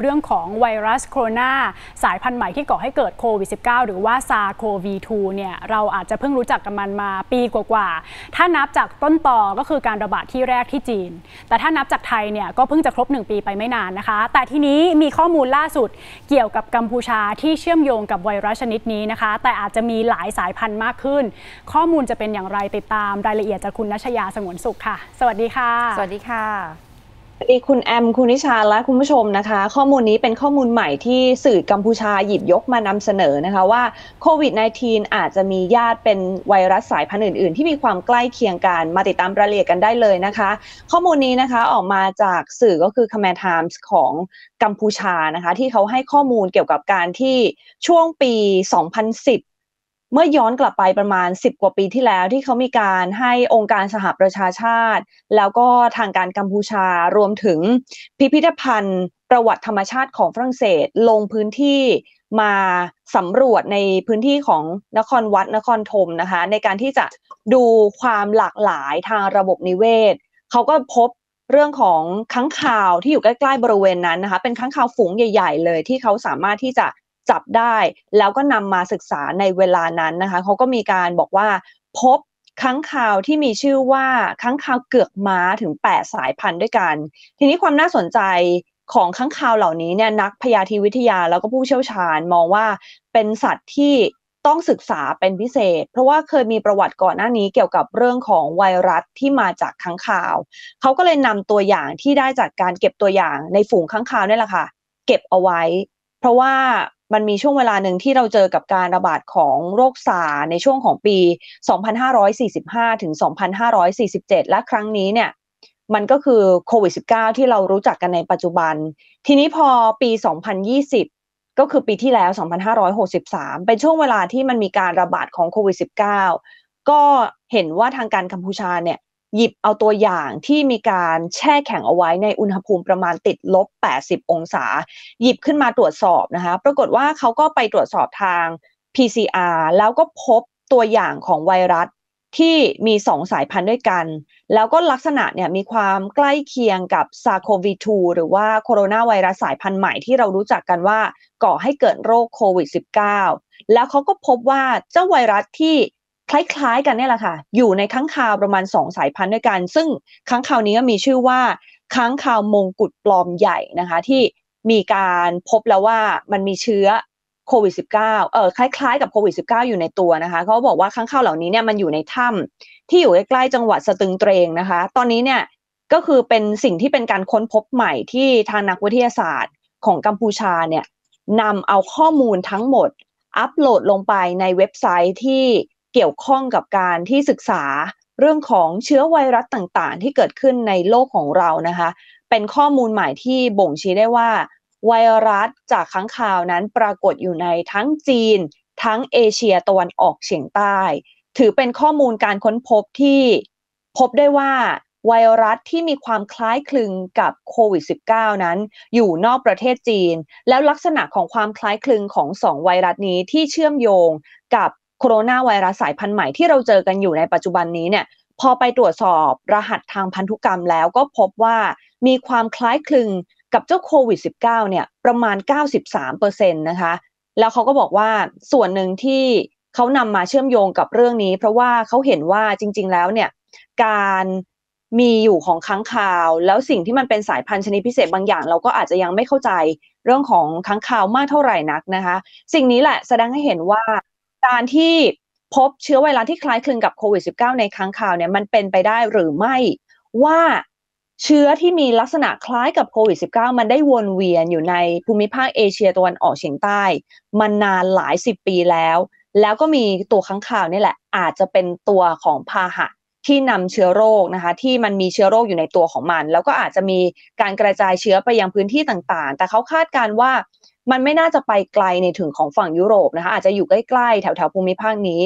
เรื่องของไวรัสโคโรนาสายพันธุ์ใหม่ที่ก่อให้เกิดโควิด -19 หรือว่าซาโควี2เนี่ยเราอาจจะเพิ่งรู้จักกับมันมาปีกว่าๆถ้านับจากต้นต่อก็คือการระบาดที่แรกที่จีน แต่ถ้านับจากไทยเนี่ยก็เพิ่งจะครบ 1 ปีไปไม่นานนะคะ แต่ทีนี้มีข้อมูลล่าสุดเกี่ยวกับกัมพูชาที่เชื่อมโยงกับไวรัสชนิดนี้นะคะ แต่อาจจะมีหลายสายพันธุ์มากขึ้น ข้อมูลจะเป็นอย่างไรติดตามรายละเอียดจากคุณนัชยาสงวนสุขค่ะ สวัสดีค่ะสวัสดีค่ะดีคุณแอม คุณนิชาและคุณผู้ชมนะคะ ข้อมูลนี้เป็นข้อมูลใหม่ที่สื่อกัมพูชาหยิบยกมานำเสนอนะคะว่าโควิด -19 อาจจะมีญาติเป็นไวรัสสายพันธุ์อื่นๆ ที่มีความใกล้เคียงกัน มาติดตามรายละเอียดกันได้เลยนะคะ ข้อมูลนี้นะคะออกมาจากสื่อก็คือ Command Times ของกัมพูชานะคะที่เขาให้ข้อมูลเกี่ยวกับการที่ช่วงปี 2010เมื่อย้อนกลับไปประมาณ 10 กว่าปีที่แล้ว ที่เขามีการให้องค์การสหประชาชาติ แล้วก็ทางการกัมพูชารวมถึงพิพิธภัณฑ์ประวัติธรรมชาติของฝรั่งเศสลงพื้นที่มาสำรวจในพื้นที่ของนครวัดนครธมนะคะในการที่จะดูความหลากหลายทางระบบนิเวศ เขาก็พบเรื่องของค้างคาวที่อยู่ใกล้ๆบริเวณนั้นนะคะเป็นค้างคาวฝูงใหญ่ๆ เลย ที่เขาสามารถที่จะจับได้แล้วก็นำมาศึกษาในเวลานั้นนะคะเขาก็มีการบอกว่า พบค้างคาวที่มีชื่อว่าค้างคาวเกือกม้าถึง 8 สายพันธุ์ด้วยกัน ทีนี้ความน่าสนใจของค้างคาวเหล่านี้เนี่ยนักพยาธิวิทยาแล้วก็ผู้เชี่ยวชาญ มองว่าเป็นสัตว์ที่ต้องศึกษาเป็นพิเศษ เพราะว่าเคยมีประวัติก่อนหน้านี้ เกี่ยวกับเรื่องของไวรัสที่มาจากค้างคาวเขาก็เลยนำตัวอย่างที่ได้จากการเก็บตัวอย่างในฝูงค้างคาวนี่แหละค่ะเก็บเอาไว้ เพราะว่ามันมีช่วงเวลาหนึ่งที่เราเจอกับการระบาดของโรคซาในช่วงของปี 2545 ถึง 2547 และครั้งนี้เนี่ยมันก็คือโควิด -19 ที่เรารู้จักกันในปัจจุบัน ทีนี้พอปี 2020 ก็คือปีที่แล้ว 2563 เป็นช่วงเวลาที่มันมีการระบาดของโควิด -19 ก็เห็นว่าทางการกัมพูชาเนี่ยหยิบเอาตัวอย่างที่มีการแช่แข็งเอาไว้ในอุณหภูมิประมาณติดลบ 80 องศา หยิบขึ้นมาตรวจสอบนะคะ ปรากฏว่าเขาก็ไปตรวจสอบทาง PCR แล้วก็พบตัวอย่างของไวรัสที่มีสองสายพันธุ์ด้วยกัน แล้วก็ลักษณะเนี่ยมีความใกล้เคียงกับซาโควี2หรือว่าโคโรนาไวรัสสายพันธุ์ใหม่ที่เรารู้จักกันว่าก่อให้เกิดโรคโควิด -19 แล้วเขาก็พบว่าเจ้าไวรัสที่คล้าย ๆ กันเนี่ยแหละค่ะ อยู่ในค้างคาวประมาณ2สายพันธุ์ด้วยกัน ซึ่งค้างคาวนี้ก็มีชื่อว่าค้างคาวมงกุฎปลอมใหญ่นะคะที่มีการพบแล้วว่ามันมีเชื้อโควิด -19 เออคล้ายๆ กับโควิด -19 อยู่ในตัวนะคะ เขาบอกว่าค้างคาวเหล่านี้เนี่ยมันอยู่ในถ้ำที่อยู่ใกล้ ๆ จังหวัดสตึงเตรงนะคะ ตอนนี้เนี่ยก็คือเป็นสิ่งที่เป็นการค้นพบใหม่ที่ทางนักวิทยาศาสตร์ ของกัมพูชาเนี่ยนำเอาข้อมูลทั้งหมดอัปโหลดลงไปในเว็บไซต์ที่เกี่ยวข้องกับการที่ศึกษาเรื่องของเชื้อไวรัสต่างๆ ที่เกิดขึ้นในโลกของเรานะคะเป็นข้อมูลใหม่ที่บ่งชี้ได้ว่า ไวรัสจากค้างคาวนั้นปรากฏอยู่ในทั้งจีนทั้งเอเชียตะวันออกเฉียงใต้ ถือเป็นข้อมูลการค้นพบที่พบได้ว่าไวรัสที่มีความคล้ายคลึงกับโควิด -19 นั้น อยู่นอกประเทศจีน แล้วลักษณะของความคล้ายคลึงของสองไวรัสนี้ที่เชื่อมโยงกับโคโรนาไวรัสสายพันธุ์ใหม่ที่เราเจอกันอยู่ในปัจจุบันนี้เนี่ยพอไปตรวจสอบรหัสทางพันธุกรรมแล้วก็พบว่ามีความคล้ายคลึงกับเจ้าโควิด -19 เนี่ยประมาณ93%นะคะแล้วเขาก็บอกว่าส่วนหนึ่งที่เขานำมาเชื่อมโยงกับเรื่องนี้ เพราะว่าเขาเห็นว่าจริงๆ แล้วเนี่ยการมีอยู่ของค้างคาว แล้วสิ่งที่มันเป็นสายพันธุ์ชนิดพิเศษบางอย่าง เราก็อาจจะยังไม่เข้าใจเรื่องของค้างคาวมากเท่าไหร่นักนะคะ สิ่งนี้แหละแสดงให้เห็นว่าการที่พบเชื้อไวรัสที่คล้ายคลึงกับโควิด -19 ในครั้งข่าวเนี่ยมันเป็นไปได้หรือไม่ ว่าเชื้อที่มีลักษณะคล้ายกับโควิด -19 มันได้วนเวียนอยู่ในภูมิภาคเอเชียตะวันออกเฉียงใต้มานานหลายสิบปีแล้ว แล้วก็มีตัวค้าง่าวนี่แหละ อาจจะเป็นตัวของพาหะที่นำเชื้อโรคนะคะที่มันมีเชื้อโรคอยู่ในตัวของมัน แล้วก็อาจจะมีการกระจายเชื้อไปยังพื้นที่ต่าง ๆ แต่เขาคาดการว่ามันไม่น่าจะไปไกลในถึงของฝั่งยุโรปนะคะ อาจจะอยู่ใกล้ๆ แถวๆ ภูมิภาคนี้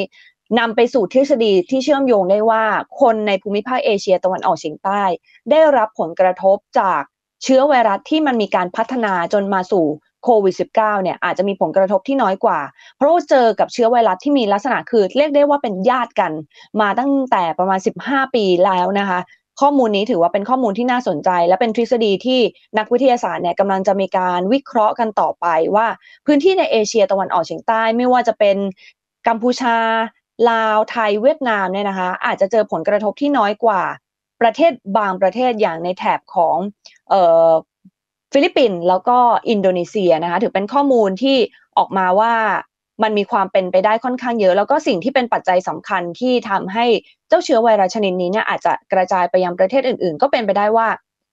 นำไปสู่ทฤษฎีที่เชื่อมโยงได้ว่าคนในภูมิภาคเอเชียตะวันออกเฉียงใต้ ได้รับผลกระทบจากเชื้อไวรัสที่มันมีการพัฒนาจนมาสู่โควิด -19 เนี่ย อาจจะมีผลกระทบที่น้อยกว่า เพราะว่าเจอกับเชื้อไวรัสที่มีลักษณะคือเรียกได้ว่าเป็นญาติกันมาตั้งแต่ประมาณ15ปีแล้วนะคะข้อมูลนี้ถือว่าเป็นข้อมูลที่น่าสนใจ และเป็นทฤษฎีที่นักวิทยาศาสตร์เนี่ยกำลังจะมีการวิเคราะห์กันต่อไปว่าพื้นที่ในเอเชียตะวันออกเฉียงใต้ไม่ว่าจะเป็นกัมพูชา ลาวไทยเวียดนามเนี่ยนะคะอาจจะเจอผลกระทบที่น้อยกว่า ประเทศบางประเทศอย่างในแถบของฟิลิปปินส์แล้วก็อินโดนีเซียนะคะถือเป็นข้อมูลที่ออกมาว่ามันมีความเป็นไปได้ค่อนข้างเยอะ แล้วก็สิ่งที่เป็นปัจจัยสำคัญที่ทำให้เจ้าเชื้อไวรัสชนิดนี้เนี่ย อาจจะกระจายไปยังประเทศอื่นๆ ก็เป็นไปได้ว่า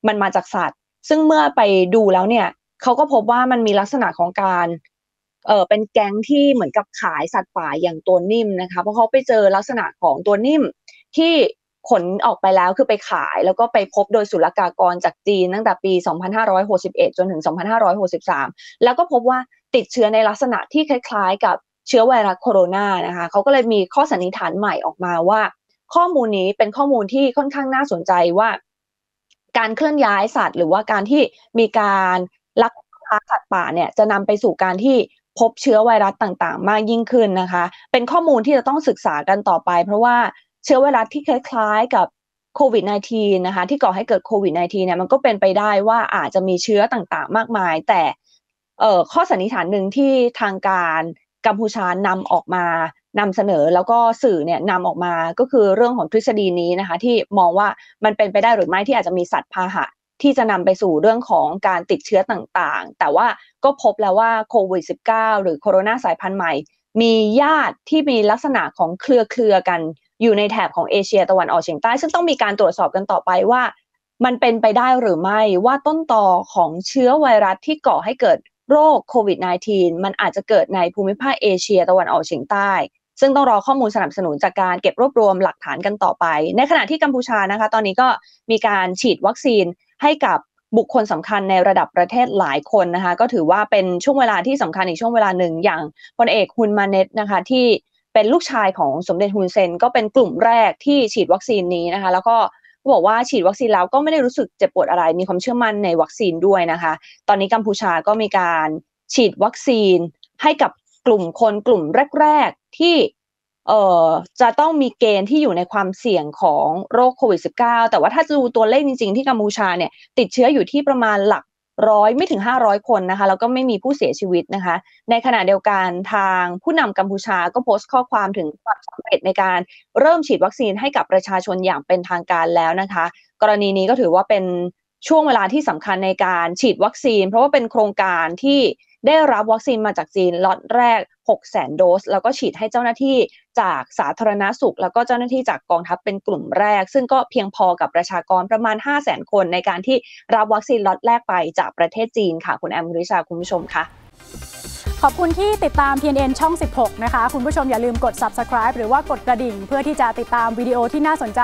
มันมาจากสัตว์ ซึ่งเมื่อไปดูแล้วเนี่ยเขาก็พบว่ามันมีลักษณะของการเออเป็นแก๊งที่เหมือนกับขายสัตว์ป่าอย่างตัวนิ่มนะคะเพราะเขาไปเจอลักษณะของตัวนิ่ม ที่ขนออกไปแล้วคือไปขาย แล้วก็ไปพบโดยศุลกากรจากจีนตั้งแต่ปี 2561จนถึง2563 แล้วก็พบว่าติดเชื้อในลักษณะที่คล้ายๆ กับเชื้อไวรัสโคโรนานะคะ เขาก็เลยมีข้อสันนิษฐานใหม่ออกมาว่า ข้อมูลนี้เป็นข้อมูลที่ค่อนข้างน่าสนใจว่า การเคลื่อนย้ายสัตว์ หรือว่าการที่มีการ ลักพาสัตว์ป่าเนี่ย จะนำไปสู่การที่พบเชื้อไวรัสต่างๆ มากยิ่งขึ้นนะคะ เป็นข้อมูลที่จะต้องศึกษากันต่อไปเพราะว่าเชื้อไวรัสที่คล้ายๆกับโควิด -19 นะคะที่ก่อให้เกิดโควิด -19 เนี่ยมันก็เป็นไปได้ว่าอาจจะมีเชื้อต่างๆ มากมาย แต่เออ่ข้อสันนิษฐานหนึ่งที่ทางการกัมพูชานำออกมา นำเสนอ แล้วก็สื่อเนี่ยนำออกมาก็คือเรื่องของทฤษฎีนี้นะคะที่มองว่ามันเป็นไปได้หรือไม่ที่อาจจะมีสัตว์พาหะที่จะนำไปสู่เรื่องของการติดเชื้อต่างๆแต่ว่าก็พบแล้วว่าโควิด -19 หรือโคโรนาสายพันธุ์ใหม่ มีญาติที่มีลักษณะของเครือเครือกันอยู่ในแถบของเอเชียตะวันออกเฉียงใต้ซึ่งต้องมีการตรวจสอบกันต่อไปว่า มันเป็นไปได้หรือไม่ว่าต้นตอของเชื้อไวรัสที่ก่อให้เกิดโรคโควิด -19 มันอาจจะเกิดในภูมิภาคเอเชียตะวันออกเฉียงใต้ ซึ่งต้องรอข้อมูลสนับสนุนจากการเก็บรวบรวมหลักฐานกันต่อไป ในขณะที่กัมพูชานะคะ ตอนนี้ก็มีการฉีดวัคซีนให้กับบุคคลสำคัญในระดับประเทศหลายคนนะคะ ก็ถือว่าเป็นช่วงเวลาที่สำคัญอีกช่วงเวลาหนึ่งอย่างพลเอกฮุนมาเนตนะคะที่เป็นลูกชายของสมเด็จฮุนเซนก็เป็นกลุ่มแรกที่ฉีดวัคซีนนี้นะคะ แล้วก็ก็บอกว่าฉีดวัคซีนแล้วก็ไม่ได้รู้สึกเจ็บปวดอะไรมีความเชื่อมั่นในวัคซีนด้วยนะคะ ตอนนี้กัมพูชาก็มีการฉีดวัคซีนให้กับกลุ่มคนกลุ่มแรกๆที่เอ่อจะต้องมีเกณฑ์ที่อยู่ในความเสี่ยงของโรคโควิด -19 แต่ว่าถ้าดูตัวเลขจริงๆที่กัมพูชาเนี่ยติดเชื้ออยู่ที่ประมาณหลักร้อยไม่ถึง 500 คนนะคะ แล้วก็ไม่มีผู้เสียชีวิตนะคะ ในขณะเดียวกันทางผู้นำกัมพูชาก็โพสต์ข้อความถึงความสำเร็จในการเริ่มฉีดวัคซีนให้กับประชาชนอย่างเป็นทางการแล้วนะคะ กรณีนี้ก็ถือว่าเป็นช่วงเวลาที่สำคัญในการฉีดวัคซีน เพราะว่าเป็นโครงการที่ได้รับวัคซีนมาจากจีนล็อตแรก 6 0แสนโดส แล้วก็ฉีดให้เจ้าหน้าที่จากสาธารณาสุข แล้วก็เจ้าหน้าที่จากกองทัพ เป็นกลุ่มแรก ซึ่งก็เพียงพอกับประชากรประมาณ 5 0 0แสนคน ในการที่รับวัคซีนล็อตแรกไปจากประเทศจีนค่ะ คุณแอมริชาคุณผู้ชมค่ะขอบคุณที่ติดตาม PNN ช่อง 16 นะคะ คุณผู้ชมอย่าลืมกด subscribe หรือว่ากดกระดิ่งเพื่อที่จะติดตามวิดีโอที่น่าสนใจ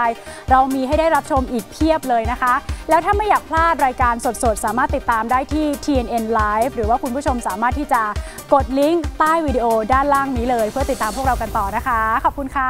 เรามีให้ได้รับชมอีกเพียบเลยนะคะ แล้วถ้าไม่อยากพลาดรายการสดๆ สามารถติดตามได้ที่ TNN Live หรือว่าคุณผู้ชมสามารถที่จะกดลิงก์ใต้วิดีโอด้านล่างนี้เลย เพื่อติดตามพวกเรากันต่อนะคะขอบคุณค่ะ